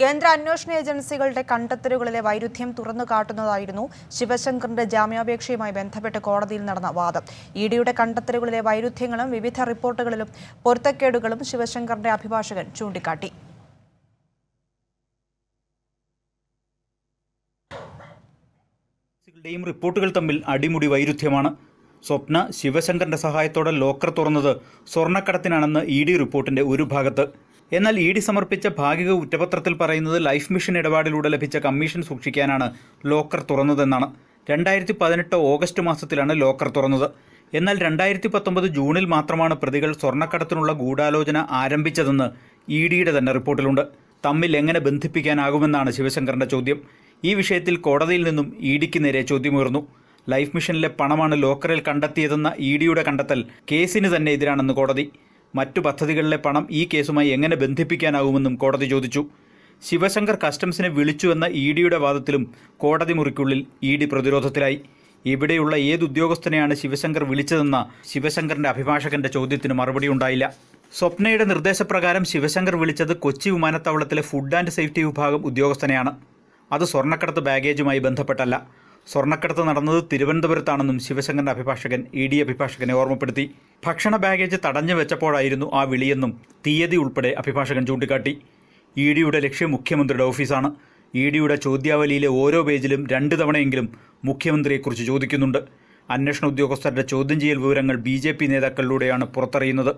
കേന്ദ്ര അന്വേഷണ ഏജൻസികളുടെ കണ്ടെത്തലുകളിലെ വൈരുദ്ധ്യം തുറന്നു കാട്ടുന്നതായിരുന്നു ശിവശങ്കറിന്റെ ജാമ്യാപേക്ഷയുമായി ബന്ധപ്പെട്ട് കോടതിയിൽ നടന്ന വാദം ഇഡിയുടെ കണ്ടെത്തലുകളിലെ വൈരുദ്ധ്യങ്ങളും വിവിധ റിപ്പോർട്ടുകളിലും പൊരുത്തക്കേടുകളും ശിവശങ്കറിന്റെ അഭിഭാഷകൻ ചൂണ്ടിക്കാട്ടി യും റിപ്പോർട്ടുകൾ തമ്മിൽ അടിമുടി വൈരുദ്ധ്യമാണ് സ്വപ്ന ശിവശങ്കറിന്റെ സഹായത്തോടെ ലോക്കർ തുറന്നത് സ്വർണ്ണക്കടത്തിനാണെന്ന് ഇ ഡി റിപ്പോർട്ടിന്റെ ഒരു ഭാഗത്ത് എന്നാൽ ഇ ഡി സമർപ്പിച്ച ഭാഗിക കുറ്റപത്രത്തിൽ പറയുന്നത് ലൈഫ് മിഷൻ ഇടപാടിലൂടെ ലഭിച്ച കമ്മീഷൻ സൂക്ഷിക്കാനാണ് ലോക്കർ തുറന്നതെന്നാണ് രണ്ടായിരത്തി പതിനെട്ട് ഓഗസ്റ്റ് മാസത്തിലാണ് ലോക്കർ തുറന്നത് എന്നാൽ രണ്ടായിരത്തി പത്തൊമ്പത് ജൂണിൽ മാത്രമാണ് പ്രതികൾ സ്വർണ്ണക്കടത്തിനുള്ള ഗൂഢാലോചന ആരംഭിച്ചതെന്ന് ഇ ഡിയുടെ തന്നെ റിപ്പോർട്ടിലുണ്ട് തമ്മിൽ എങ്ങനെ ബന്ധിപ്പിക്കാനാകുമെന്നാണ് ശിവശങ്കറിന്റെ ചോദ്യം ഈ വിഷയത്തിൽ കോടതിയിൽ നിന്നും ഇ ഡിക്ക് നേരെ ചോദ്യമുയർന്നു ലൈഫ് മിഷനിലെ പണമാണ് ലോക്കറിൽ കണ്ടെത്തിയതെന്ന ഇ ഡിയുടെ കണ്ടെത്തൽ കേസിന് തന്നെ എതിരാണെന്ന് കോടതി മറ്റു പദ്ധതികളിലെ പണം ഈ കേസുമായി എങ്ങനെ ബന്ധിപ്പിക്കാനാകുമെന്നും കോടതി ചോദിച്ചു ശിവശങ്കർ കസ്റ്റംസിനെ വിളിച്ചുവെന്ന ഇ ഡിയുടെ വാദത്തിലും കോടതി മുറിക്കുള്ളിൽ ഇ ഡി പ്രതിരോധത്തിലായി ഇവിടെയുള്ള ഏത് ശിവശങ്കർ വിളിച്ചതെന്ന ശിവശങ്കറിന്റെ അഭിഭാഷകന്റെ ചോദ്യത്തിന് മറുപടി ഉണ്ടായില്ല സ്വപ്നയുടെ നിർദ്ദേശപ്രകാരം ശിവശങ്കർ വിളിച്ചത് കൊച്ചി വിമാനത്താവളത്തിലെ ഫുഡ് ആൻഡ് സേഫ്റ്റി വിഭാഗം ഉദ്യോഗസ്ഥനെയാണ് അത് സ്വർണ്ണക്കടത്ത് ബാഗേജുമായി ബന്ധപ്പെട്ടല്ല സ്വർണ്ണക്കടത്ത് നടന്നത് തിരുവനന്തപുരത്താണെന്നും ശിവശങ്കറിന്റെ അഭിഭാഷകൻ ഇ ഡി അഭിഭാഷകനെ ഓർമ്മപ്പെടുത്തി ഭക്ഷണ ബാഗേജ് തടഞ്ഞു വെച്ചപ്പോഴായിരുന്നു ആ വിളിയെന്നും തീയതി ഉൾപ്പെടെ അഭിഭാഷകൻ ചൂണ്ടിക്കാട്ടി ഇ ഡിയുടെ ലക്ഷ്യം മുഖ്യമന്ത്രിയുടെ ഓഫീസാണ് ഇ ഡിയുടെ ചോദ്യാവലിയിലെ ഓരോ പേജിലും രണ്ട് തവണയെങ്കിലും മുഖ്യമന്ത്രിയെക്കുറിച്ച് ചോദിക്കുന്നുണ്ട് അന്വേഷണ ഉദ്യോഗസ്ഥരുടെ ചോദ്യം ചെയ്യൽ വിവരങ്ങൾ ബി ജെ പി നേതാക്കളിലൂടെയാണ് പുറത്തറിയുന്നത്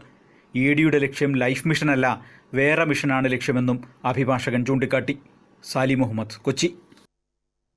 ഇ ഡിയുടെ ലക്ഷ്യം ലൈഫ് മിഷനല്ല വേറെ മിഷനാണ് ലക്ഷ്യമെന്നും അഭിഭാഷകൻ ചൂണ്ടിക്കാട്ടി സാലി മുഹമ്മദ് കൊച്ചി